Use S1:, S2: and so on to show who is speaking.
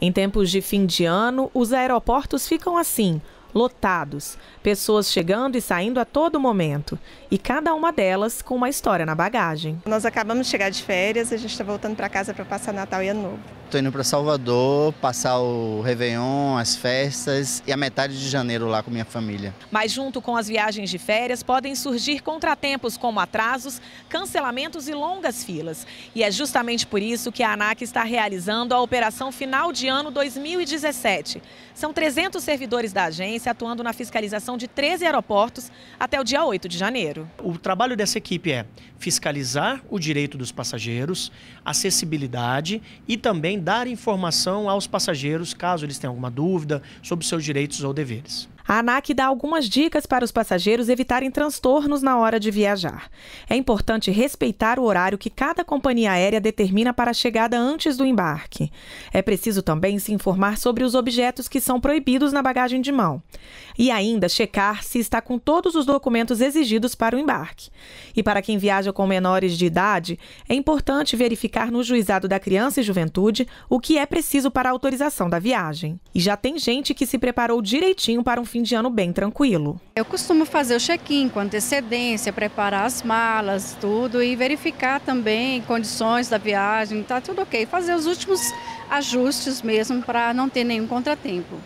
S1: Em tempos de fim de ano, os aeroportos ficam assim, lotados, pessoas chegando e saindo a todo momento, e cada uma delas com uma história na bagagem. Nós acabamos de chegar de férias, a gente está voltando para casa para passar Natal e Ano Novo.
S2: Estou indo para Salvador passar o Réveillon, as festas e a metade de janeiro lá com minha família.
S1: Mas junto com as viagens de férias podem surgir contratempos como atrasos, cancelamentos e longas filas. E é justamente por isso que a ANAC está realizando a operação final de ano 2017. São 300 servidores da agência atuando na fiscalização de 13 aeroportos até o dia 8 de janeiro.
S3: O trabalho dessa equipe é fiscalizar o direito dos passageiros, acessibilidade e também dar informação aos passageiros caso eles tenham alguma dúvida sobre seus direitos ou deveres.
S1: A ANAC dá algumas dicas para os passageiros evitarem transtornos na hora de viajar. É importante respeitar o horário que cada companhia aérea determina para a chegada antes do embarque. É preciso também se informar sobre os objetos que são proibidos na bagagem de mão. E ainda checar se está com todos os documentos exigidos para o embarque. E para quem viaja com menores de idade, é importante verificar no juizado da criança e juventude o que é preciso para a autorização da viagem. E já tem gente que se preparou direitinho para um fim fim de ano bem tranquilo.
S4: Eu costumo fazer o check-in com antecedência, preparar as malas, tudo e verificar também condições da viagem, tá tudo ok. Fazer os últimos ajustes mesmo para não ter nenhum contratempo.